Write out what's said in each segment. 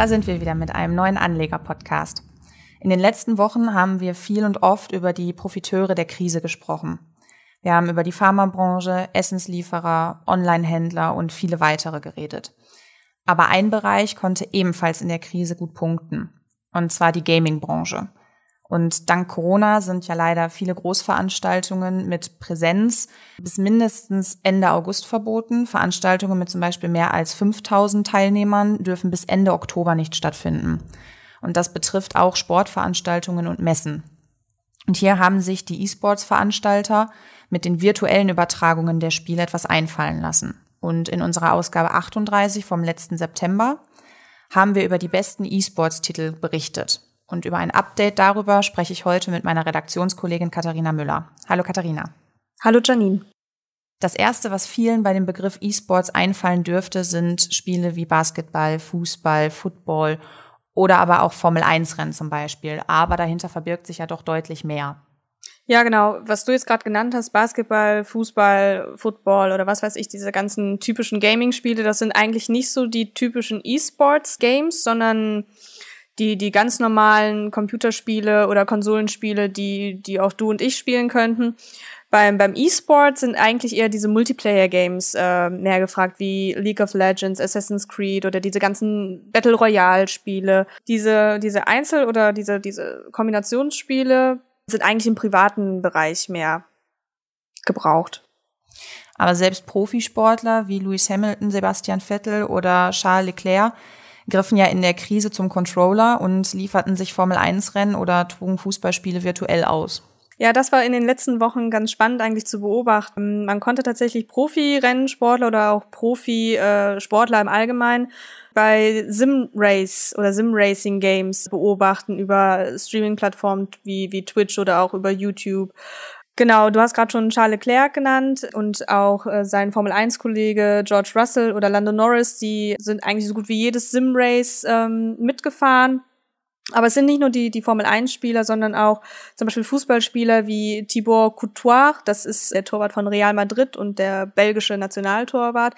da sind wir wieder mit einem neuen Anleger-Podcast. In den letzten Wochen haben wir viel und oft über die Profiteure der Krise gesprochen. Wir haben über die Pharmabranche, Essenslieferer, Online-Händler und viele weitere geredet. Aber ein Bereich konnte ebenfalls in der Krise gut punkten. Und zwar die Gaming-Branche. Und dank Corona sind ja leider viele Großveranstaltungen mit Präsenz bis mindestens Ende August verboten. Veranstaltungen mit zum Beispiel mehr als 5000 Teilnehmern dürfen bis Ende Oktober nicht stattfinden. Und das betrifft auch Sportveranstaltungen und Messen. Und hier haben sich die E-Sports-Veranstalter mit den virtuellen Übertragungen der Spiele etwas einfallen lassen. Und in unserer Ausgabe 38 vom letzten September haben wir über die besten E-Sports-Titel berichtet. Und über ein Update darüber spreche ich heute mit meiner Redaktionskollegin Katharina Müller. Hallo Katharina. Hallo Janine. Das Erste, was vielen bei dem Begriff E-Sports einfallen dürfte, sind Spiele wie Basketball, Fußball, Football oder aber auch Formel-1-Rennen zum Beispiel. Aber dahinter verbirgt sich ja doch deutlich mehr. Ja, genau. Was du jetzt gerade genannt hast, Basketball, Fußball, Football oder was weiß ich, diese ganzen typischen Gaming-Spiele, das sind eigentlich nicht so die typischen E-Sports-Games, sondern die, die ganz normalen Computerspiele oder Konsolenspiele, die, die auch du und ich spielen könnten. Beim, beim E-Sport sind eigentlich eher diese Multiplayer-Games äh, mehr gefragt, wie League of Legends, Assassin's Creed oder diese ganzen Battle Royale-Spiele. Diese, diese Einzel- oder diese, diese Kombinationsspiele sind eigentlich im privaten Bereich mehr gebraucht. Aber selbst Profisportler wie Lewis Hamilton, Sebastian Vettel oder Charles Leclerc griffen ja in der Krise zum Controller und lieferten sich Formel-1-Rennen oder trugen Fußballspiele virtuell aus. Ja, das war in den letzten Wochen ganz spannend eigentlich zu beobachten. Man konnte tatsächlich Profi-Rennsportler oder auch Profi-Sportler im Allgemeinen bei Sim-Race oder Sim-Racing-Games beobachten über Streaming-Plattformen wie, wie Twitch oder auch über YouTube. Genau, du hast gerade schon Charles Leclerc genannt und auch äh, sein Formel-1-Kollege George Russell oder Lando Norris, die sind eigentlich so gut wie jedes Sim-Race ähm, mitgefahren. Aber es sind nicht nur die, die Formel-1-Spieler, sondern auch zum Beispiel Fußballspieler wie Thibaut Courtois, das ist der Torwart von Real Madrid und der belgische Nationaltorwart,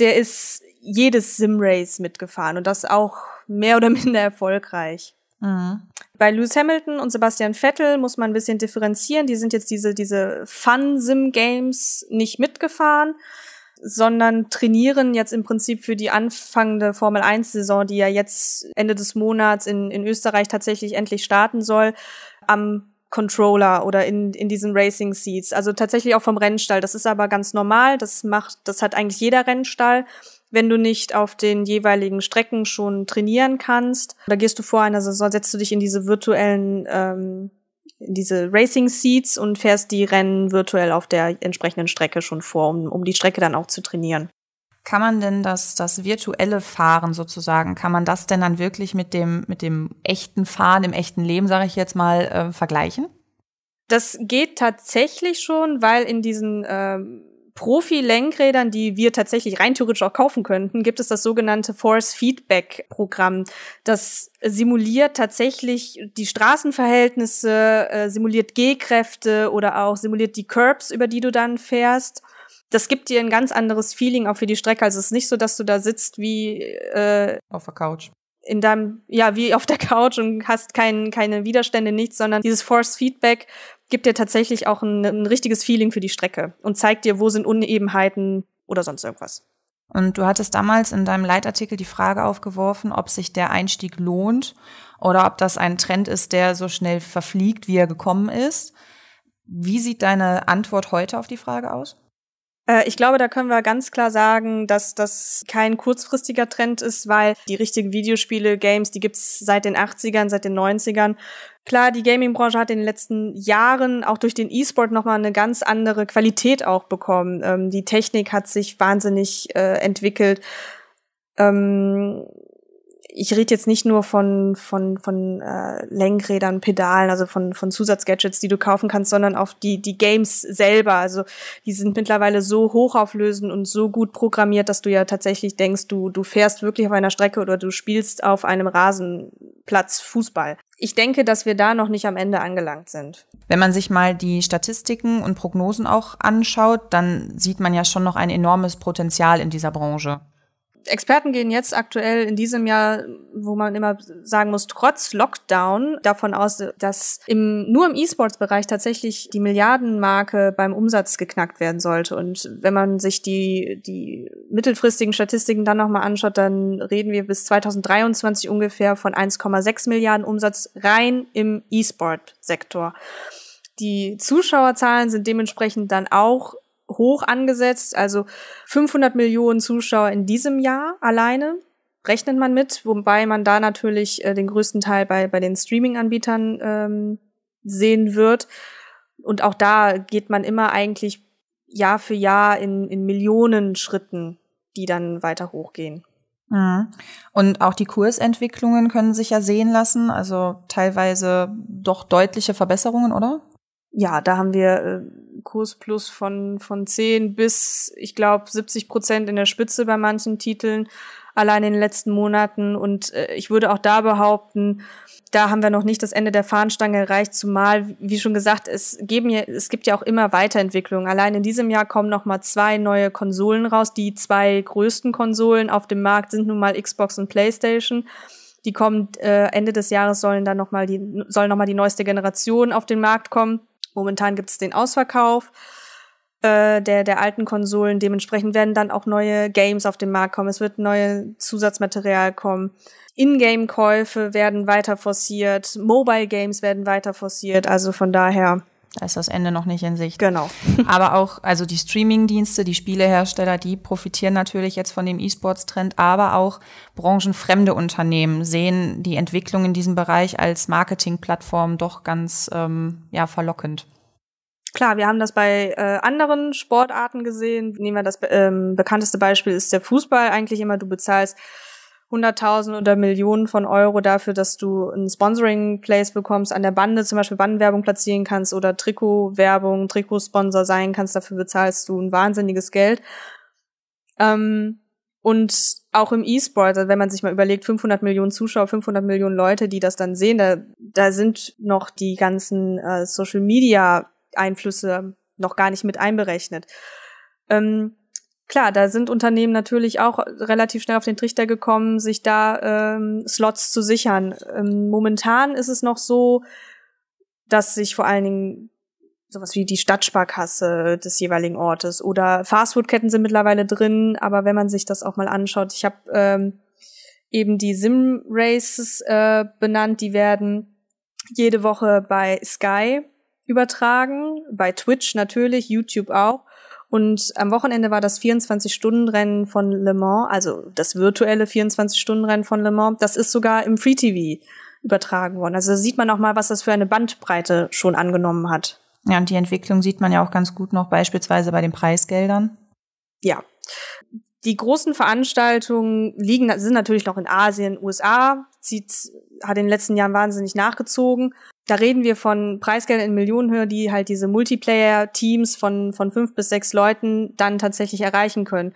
der ist jedes Sim-Race mitgefahren und das auch mehr oder minder erfolgreich. Mhm. Bei Lewis Hamilton und Sebastian Vettel muss man ein bisschen differenzieren. Die sind jetzt diese, diese Fun-Sim-Games nicht mitgefahren, sondern trainieren jetzt im Prinzip für die anfangende Formel-1-Saison, die ja jetzt Ende des Monats in, in Österreich tatsächlich endlich starten soll, am Controller oder in, in diesen Racing Seats. Also tatsächlich auch vom Rennstall. Das ist aber ganz normal. Das macht, das hat eigentlich jeder Rennstall. Wenn du nicht auf den jeweiligen Strecken schon trainieren kannst, da gehst du vor einer Saison, setzt du dich in diese virtuellen, ähm, in diese Racing Seats und fährst die Rennen virtuell auf der entsprechenden Strecke schon vor, um, um die Strecke dann auch zu trainieren. Kann man denn das, das virtuelle Fahren sozusagen, kann man das denn dann wirklich mit dem, mit dem echten Fahren im echten Leben, sage ich jetzt mal, äh, vergleichen? Das geht tatsächlich schon, weil in diesen äh, Profi-Lenkrädern, die wir tatsächlich rein theoretisch auch kaufen könnten, gibt es das sogenannte Force Feedback Programm. Das simuliert tatsächlich die Straßenverhältnisse, äh, simuliert G-Kräfte oder auch simuliert die Curbs, über die du dann fährst das gibt dir ein ganz anderes Feeling auch für die Strecke. Also es ist nicht so, dass du da sitzt wie äh, auf der Couch. In deinem, ja, wie auf der Couch und hast kein, keine Widerstände, nichts, sondern dieses Force Feedback gibt dir tatsächlich auch ein, ein richtiges Feeling für die Strecke und zeigt dir, wo sind Unebenheiten oder sonst irgendwas. Und du hattest damals in deinem Leitartikel die Frage aufgeworfen, ob sich der Einstieg lohnt oder ob das ein Trend ist, der so schnell verfliegt, wie er gekommen ist. Wie sieht deine Antwort heute auf die Frage aus? Äh, ich glaube, da können wir ganz klar sagen, dass das kein kurzfristiger Trend ist, weil die richtigen Videospiele, Games, die gibt's seit den 80ern, seit den 90ern. Klar, die Gaming-Branche hat in den letzten Jahren auch durch den E-Sport nochmal eine ganz andere Qualität auch bekommen. Ähm, die Technik hat sich wahnsinnig äh, entwickelt. Ähm, ich rede jetzt nicht nur von, von, von äh, Lenkrädern, Pedalen, also von, von Zusatzgadgets, die du kaufen kannst, sondern auch die, die Games selber. Also die sind mittlerweile so hochauflösend und so gut programmiert, dass du ja tatsächlich denkst, du, du fährst wirklich auf einer Strecke oder du spielst auf einem Rasenplatz Fußball. Ich denke, dass wir da noch nicht am Ende angelangt sind. Wenn man sich mal die Statistiken und Prognosen auch anschaut, dann sieht man ja schon noch ein enormes Potenzial in dieser Branche. Experten gehen jetzt aktuell in diesem Jahr, wo man immer sagen muss, trotz Lockdown davon aus, dass im, nur im E-Sports-Bereich tatsächlich die Milliardenmarke beim Umsatz geknackt werden sollte. Und wenn man sich die, die mittelfristigen Statistiken dann nochmal anschaut, dann reden wir bis 2023 ungefähr von 1,6 Milliarden Umsatz rein im E-Sport-Sektor. Die Zuschauerzahlen sind dementsprechend dann auch hoch angesetzt, also 500 Millionen Zuschauer in diesem Jahr alleine rechnet man mit, wobei man da natürlich äh, den größten Teil bei, bei den Streaming-Anbietern ähm, sehen wird. Und auch da geht man immer eigentlich Jahr für Jahr in, in Millionen Schritten, die dann weiter hochgehen. Mhm. Und auch die Kursentwicklungen können sich ja sehen lassen, also teilweise doch deutliche Verbesserungen, oder? Ja, da haben wir äh, Kursplus von, von 10 bis, ich glaube, 70 Prozent in der Spitze bei manchen Titeln, allein in den letzten Monaten. Und äh, ich würde auch da behaupten, da haben wir noch nicht das Ende der Fahnenstange erreicht, zumal, wie schon gesagt, es, geben ja, es gibt ja auch immer Weiterentwicklungen. Allein in diesem Jahr kommen noch mal zwei neue Konsolen raus. Die zwei größten Konsolen auf dem Markt sind nun mal Xbox und PlayStation. Die kommen äh, Ende des Jahres sollen dann noch mal die soll noch mal die neueste Generation auf den Markt kommen. Momentan gibt es den Ausverkauf äh, der, der alten Konsolen. Dementsprechend werden dann auch neue Games auf den Markt kommen. Es wird neue Zusatzmaterial kommen. Ingame-Käufe werden weiter forciert. Mobile-Games werden weiter forciert. Also von daher da ist das Ende noch nicht in Sicht. Genau. aber auch, also die Streaming-Dienste, die Spielehersteller, die profitieren natürlich jetzt von dem E-Sports-Trend, aber auch branchenfremde Unternehmen sehen die Entwicklung in diesem Bereich als Marketingplattform doch ganz ähm, ja, verlockend. Klar, wir haben das bei äh, anderen Sportarten gesehen. Nehmen wir das ähm, bekannteste Beispiel ist der Fußball. Eigentlich immer, du bezahlst hunderttausend oder Millionen von Euro dafür, dass du ein Sponsoring-Place bekommst, an der Bande zum Beispiel Bandenwerbung platzieren kannst oder Trikotwerbung, Trikotsponsor sein kannst, dafür bezahlst du ein wahnsinniges Geld. Ähm, und auch im E-Sport, also wenn man sich mal überlegt, 500 Millionen Zuschauer, 500 Millionen Leute, die das dann sehen, da, da sind noch die ganzen äh, Social-Media-Einflüsse noch gar nicht mit einberechnet. Ähm, klar, da sind Unternehmen natürlich auch relativ schnell auf den Trichter gekommen, sich da ähm, Slots zu sichern. Ähm, momentan ist es noch so, dass sich vor allen Dingen sowas wie die Stadtsparkasse des jeweiligen Ortes oder Fastfoodketten sind mittlerweile drin, aber wenn man sich das auch mal anschaut, ich habe ähm, eben die Sim-Races äh, benannt, die werden jede Woche bei Sky übertragen, bei Twitch natürlich, YouTube auch. Und am Wochenende war das 24-Stunden-Rennen von Le Mans, also das virtuelle 24-Stunden-Rennen von Le Mans. Das ist sogar im Free TV übertragen worden. Also sieht man auch mal, was das für eine Bandbreite schon angenommen hat. Ja, und die Entwicklung sieht man ja auch ganz gut noch beispielsweise bei den Preisgeldern. Ja. Die großen Veranstaltungen liegen, sind natürlich noch in Asien, USA, zieht, hat in den letzten Jahren wahnsinnig nachgezogen da reden wir von Preisgeldern in Millionenhöhe, die halt diese Multiplayer-Teams von, von fünf bis sechs Leuten dann tatsächlich erreichen können.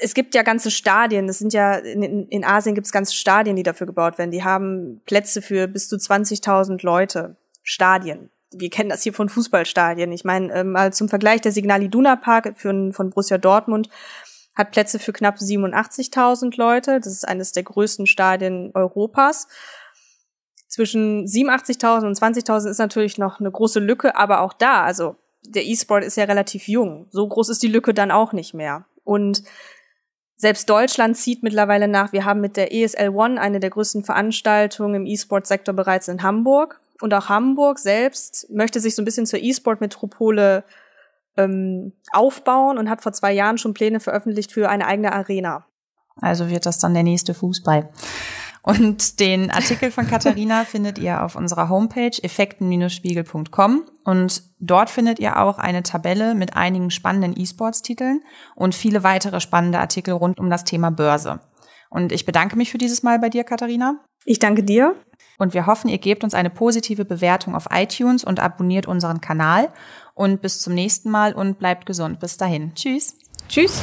Es gibt ja ganze Stadien, es sind ja, in, in Asien gibt es ganze Stadien, die dafür gebaut werden. Die haben Plätze für bis zu 20.000 Leute. Stadien. Wir kennen das hier von Fußballstadien. Ich meine, äh, mal zum Vergleich, der Signal Iduna Park für, von Borussia Dortmund hat Plätze für knapp 87.000 Leute. Das ist eines der größten Stadien Europas zwischen 87.000 und 20.000 ist natürlich noch eine große Lücke, aber auch da, also der E-Sport ist ja relativ jung. So groß ist die Lücke dann auch nicht mehr. Und selbst Deutschland zieht mittlerweile nach. Wir haben mit der ESL One eine der größten Veranstaltungen im E-Sport-Sektor bereits in Hamburg. Und auch Hamburg selbst möchte sich so ein bisschen zur E-Sport-Metropole ähm, aufbauen und hat vor zwei Jahren schon Pläne veröffentlicht für eine eigene Arena. Also wird das dann der nächste Fußball. Und den Artikel von Katharina findet ihr auf unserer Homepage effekten-spiegel.com und dort findet ihr auch eine Tabelle mit einigen spannenden E-Sports-Titeln und viele weitere spannende Artikel rund um das Thema Börse. Und ich bedanke mich für dieses Mal bei dir, Katharina. Ich danke dir. Und wir hoffen, ihr gebt uns eine positive Bewertung auf iTunes und abonniert unseren Kanal. Und bis zum nächsten Mal und bleibt gesund. Bis dahin. Tschüss. Tschüss.